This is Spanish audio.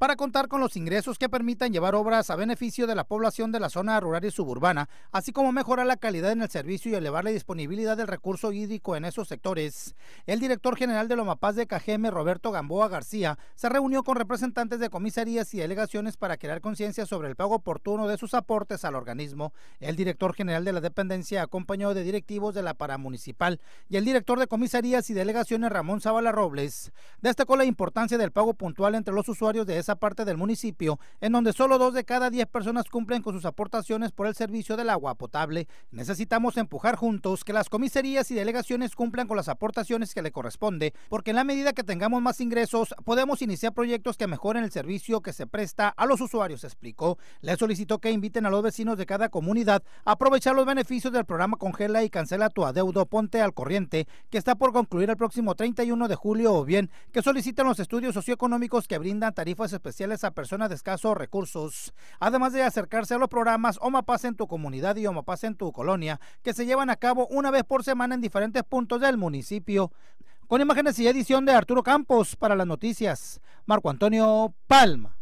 para contar con los ingresos que permitan llevar obras a beneficio de la población de la zona rural y suburbana, así como mejorar la calidad en el servicio y elevar la disponibilidad del recurso hídrico en esos sectores. El director general de Mapas de Cajeme, Roberto Gamboa García, se reunió con representantes de comisarías y delegaciones para crear conciencia sobre el pago oportuno de sus aportes al organismo. El director general de la dependencia acompañado de directivos de la paramunicipal y el director de comisarías y delegaciones Ramón Zavala Robles. Destacó la importancia del pago puntual entre los usuarios de esa parte del municipio, en donde solo dos de cada diez personas cumplen con sus aportaciones por el servicio del agua potable. Necesitamos empujar juntos que las comisarías y delegaciones cumplan con las aportaciones que le corresponde, porque en la medida que tengamos más ingresos, podemos iniciar proyectos que mejoren el servicio que se presta a los usuarios, explicó. Le solicitó que inviten a los vecinos de cada comunidad a aprovechar los beneficios del programa Congela y Cancela tu adeudo, ponte al corriente, que está por concluir el próximo 31 de julio, o bien que soliciten los estudios socioeconómicos que brindan tarifas especiales a personas de escasos recursos, además de acercarse a los programas Oma Paz en tu comunidad y Oma Paz en tu colonia, que se llevan a cabo una vez por semana en diferentes puntos del municipio. Con imágenes y edición de Arturo Campos para las noticias, Marco Antonio Palma.